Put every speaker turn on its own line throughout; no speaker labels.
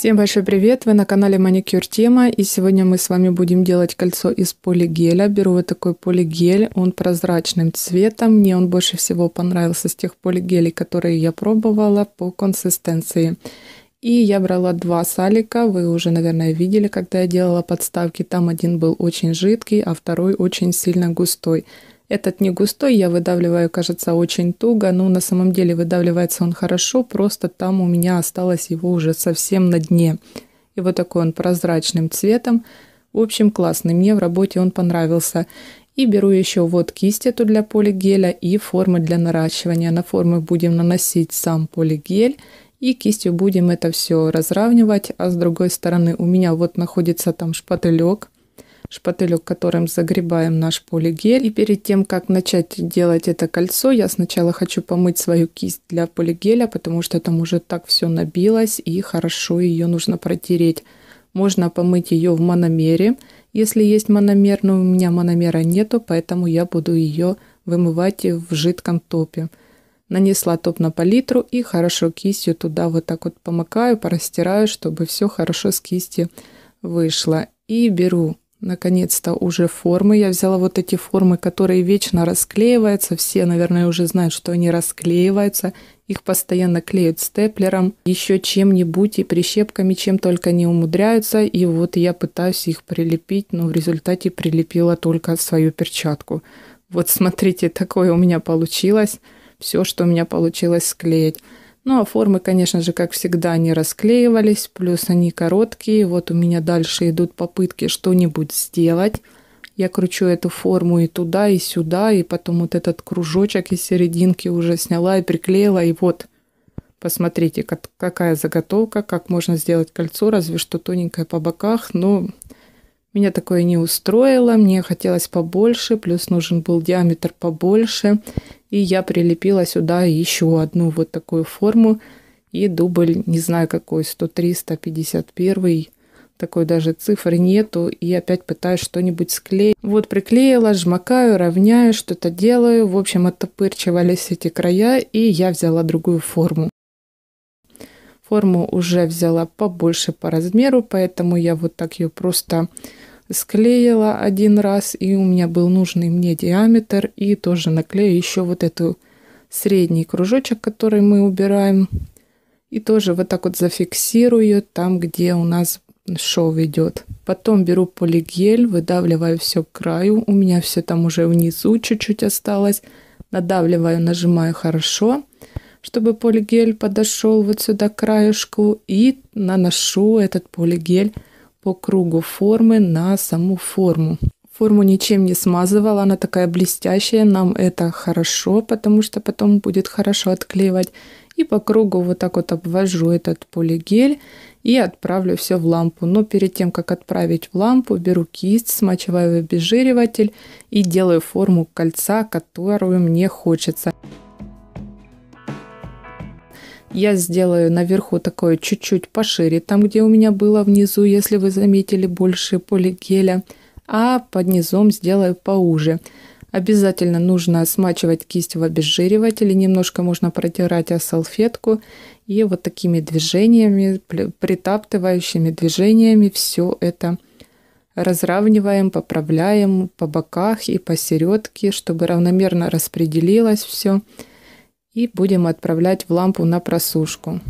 Всем большой привет! Вы на канале Маникюр Тема, и сегодня мы с вами будем делать кольцо из полигеля. Беру вот такой полигель, он прозрачным цветом. Мне он больше всего понравился с тех полигелей, которые я пробовала по консистенции. И я брала два салика, вы уже, наверное, видели, когда я делала подставки. Там один был очень жидкий, а второй очень сильно густой. Этот не густой, я выдавливаю, кажется, очень туго, но ну, на самом деле выдавливается он хорошо, просто там у меня осталось его уже совсем на дне. И вот такой он прозрачным цветом. В общем, классный, мне в работе он понравился. И беру еще вот кисть эту для полигеля и формы для наращивания. На формы будем наносить сам полигель и кистью будем это все разравнивать. А с другой стороны у меня вот находится там шпателек, шпателек, которым загребаем наш полигель. И перед тем, как начать делать это кольцо, я сначала хочу помыть свою кисть для полигеля, потому что там уже так все набилось и хорошо ее нужно протереть. Можно помыть ее в мономере, если есть мономер, но у меня мономера нету, поэтому я буду ее вымывать в жидком топе. Нанесла топ на палитру и хорошо кистью туда вот так вот помыкаю, порастираю, чтобы все хорошо с кисти вышло. И беру наконец-то уже формы. Я взяла вот эти формы, которые вечно расклеиваются. Все, наверное, уже знают, что они расклеиваются. Их постоянно клеят степлером, еще чем-нибудь и прищепками, чем только не умудряются. И вот я пытаюсь их прилепить, но в результате прилепила только свою перчатку. Вот смотрите, такое у меня получилось. Все, что у меня получилось склеить. Ну а формы, конечно же, как всегда, не расклеивались, плюс они короткие. Вот у меня дальше идут попытки что-нибудь сделать. Я кручу эту форму и туда, и сюда, и потом вот этот кружочек из серединки уже сняла и приклеила, и вот Посмотрите, как, какая заготовка, как можно сделать кольцо, разве что тоненькое по боках, но ну, меня такое не устроило, мне хотелось побольше, плюс нужен был диаметр побольше. И я прилепила сюда еще одну вот такую форму. И дубль, не знаю какой, 103, 151, такой даже цифр нету. И опять пытаюсь что-нибудь склеить. Вот приклеила, жмакаю, равняю, что-то делаю. В общем, оттопырчивались эти края, и я взяла другую форму. Форму уже взяла побольше по размеру, поэтому я вот так ее просто склеила один раз, и у меня был нужный мне диаметр, и тоже наклею еще вот эту средний кружочек, который мы убираем, и тоже вот так вот зафиксирую там, где у нас шов идет. Потом беру полигель, выдавливаю все к краю, у меня все там уже внизу чуть-чуть осталось, надавливаю, нажимаю хорошо, чтобы полигель подошел вот сюда к краешку, и наношу этот полигель по кругу формы на саму форму. Форму ничем не смазывала, она такая блестящая, нам это хорошо, потому что потом будет хорошо отклеивать. И по кругу вот так вот обвожу этот полигель и отправлю все в лампу. Но перед тем, как отправить в лампу, беру кисть, смачиваю в обезжириватель и делаю форму кольца, которую мне хочется. Я сделаю наверху такое чуть-чуть пошире, там, где у меня было внизу, если вы заметили больше полигеля, а под низом сделаю поуже. Обязательно нужно смачивать кисть в обезжиривателе, немножко можно протирать о салфетку и вот такими движениями, притаптывающими движениями все это разравниваем, поправляем по боках и по середке, чтобы равномерно распределилось все и будем отправлять в лампу на просушку.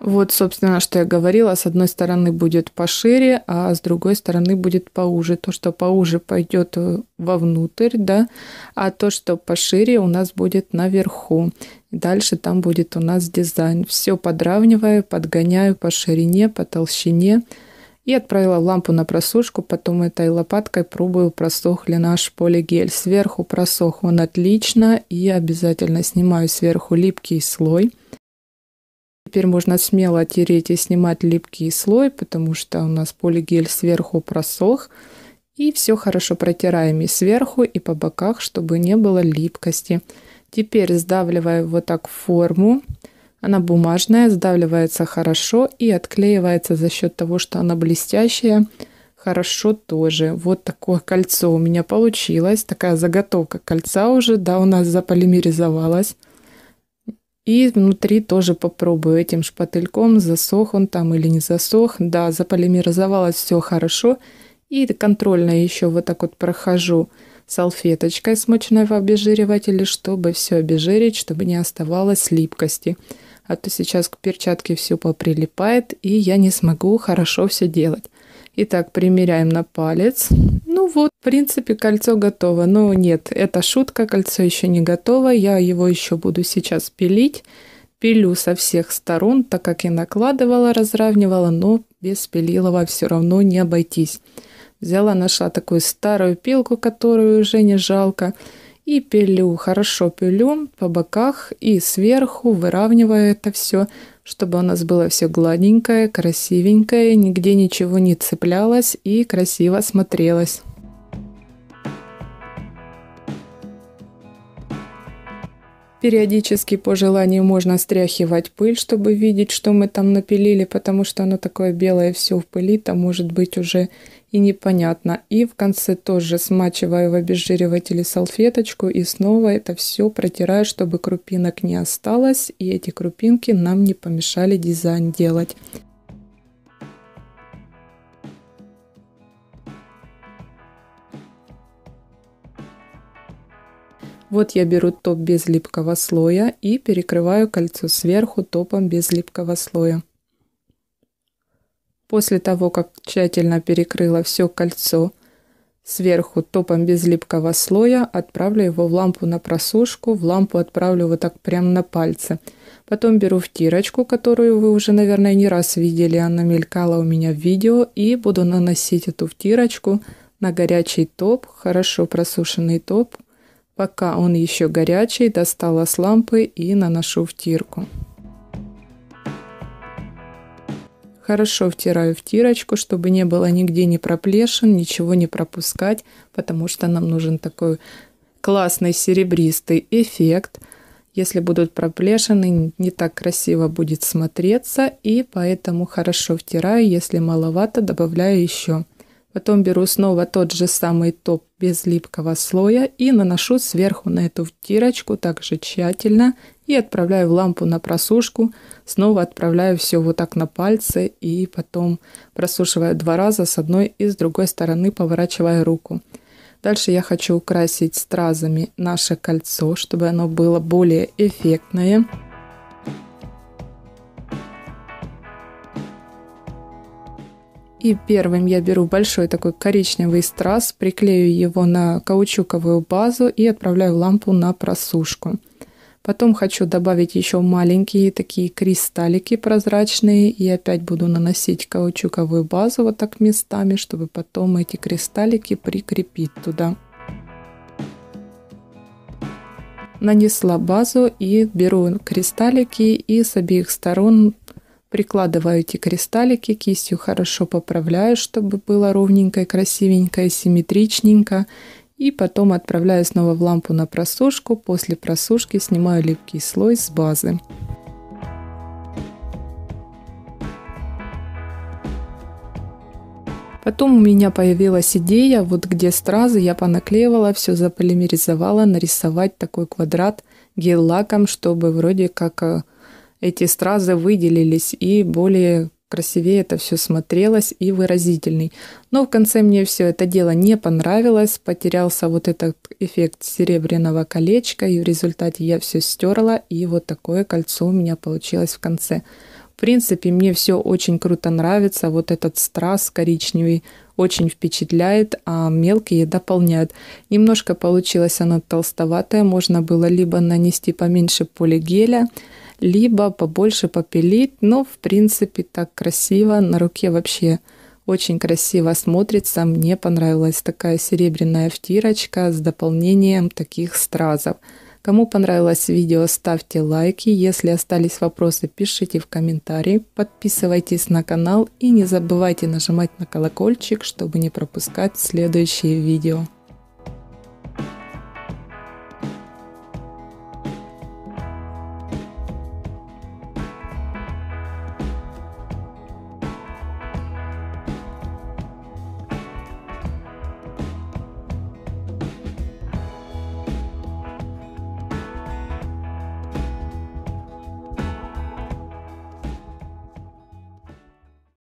Вот, собственно, что я говорила. С одной стороны будет пошире, а с другой стороны будет поуже. То, что поуже пойдет э, вовнутрь, да, а то, что пошире у нас будет наверху. Дальше там будет у нас дизайн. Все подравниваю, подгоняю по ширине, по толщине и отправила лампу на просушку, потом этой лопаткой пробую, просох ли наш полигель. Сверху просох он отлично, и обязательно снимаю сверху липкий слой. Теперь можно смело тереть и снимать липкий слой, потому что у нас полигель сверху просох. И все хорошо протираем и сверху, и по боках, чтобы не было липкости. Теперь сдавливаю вот так форму. форму она бумажная, сдавливается хорошо и отклеивается за счет того, что она блестящая. Хорошо тоже. Вот такое кольцо у меня получилось. Такая заготовка кольца уже, да, у нас заполимеризовалась. И внутри тоже попробую этим шпательком, засох он там или не засох. Да, заполимеризовалось все хорошо. И контрольно еще вот так вот прохожу салфеточкой смоченной в обезжиривателе, чтобы все обезжирить, чтобы не оставалось липкости а то сейчас к перчатке все поприлипает, и я не смогу хорошо все делать. Итак, примеряем на палец. Ну вот, в принципе, кольцо готово. Но ну нет, это шутка, кольцо еще не готово. Я его еще буду сейчас пилить. Пилю со всех сторон, так как и накладывала, разравнивала, но без пилилова все равно не обойтись. Взяла, нашла такую старую пилку, которую уже не жалко, и пилю, хорошо пилю по боках и сверху, выравнивая это все, чтобы у нас было все гладенькое, красивенькое, нигде ничего не цеплялось и красиво смотрелось. Периодически по желанию можно стряхивать пыль, чтобы видеть, что мы там напилили, потому что оно такое белое все в пыли, там может быть уже и непонятно. И в конце тоже смачиваю в обезжиривателе салфеточку и снова это все протираю, чтобы крупинок не осталось. И эти крупинки нам не помешали дизайн делать. Вот я беру топ без липкого слоя и перекрываю кольцо сверху топом без липкого слоя. После того, как тщательно перекрыла все кольцо сверху топом без липкого слоя, отправлю его в лампу на просушку, в лампу отправлю вот так прямо на пальцы. Потом беру втирочку, которую вы уже, наверное, не раз видели, она мелькала у меня в видео, и буду наносить эту втирочку на горячий топ, хорошо просушенный топ, Пока он еще горячий, достала с лампы и наношу втирку. Хорошо втираю в тирочку, чтобы не было нигде не проплешин, ничего не пропускать, потому что нам нужен такой классный серебристый эффект. Если будут проплешины, не так красиво будет смотреться, и поэтому хорошо втираю, если маловато, добавляю еще. Потом беру снова тот же самый топ без липкого слоя и наношу сверху на эту втирочку также тщательно и отправляю в лампу на просушку. Снова отправляю все вот так на пальцы и потом просушиваю два раза с одной и с другой стороны, поворачивая руку. Дальше я хочу украсить стразами наше кольцо, чтобы оно было более эффектное. И первым я беру большой такой коричневый страз, приклею его на каучуковую базу и отправляю лампу на просушку. Потом хочу добавить еще маленькие такие кристаллики прозрачные. И опять буду наносить каучуковую базу вот так местами, чтобы потом эти кристаллики прикрепить туда. Нанесла базу и беру кристаллики и с обеих сторон Прикладываю эти кристаллики, кистью хорошо поправляю, чтобы было ровненько и красивенько и симметричненько. И потом отправляю снова в лампу на просушку. После просушки снимаю липкий слой с базы. Потом у меня появилась идея, вот где стразы я понаклеивала, все заполимеризовала, нарисовать такой квадрат гель-лаком, чтобы вроде как э, эти стразы выделились и более красивее это все смотрелось и выразительный. Но в конце мне все это дело не понравилось, потерялся вот этот эффект серебряного колечка, и в результате я все стерла, и вот такое кольцо у меня получилось в конце. В принципе, мне все очень круто нравится. Вот этот страз коричневый очень впечатляет, а мелкие дополняют. Немножко получилось оно толстоватое, можно было либо нанести поменьше полигеля, геля, либо побольше попилить, но в принципе так красиво, на руке вообще очень красиво смотрится, мне понравилась такая серебряная втирочка с дополнением таких стразов. Кому понравилось видео, ставьте лайки. Если остались вопросы, пишите в комментарии. Подписывайтесь на канал и не забывайте нажимать на колокольчик, чтобы не пропускать следующие видео.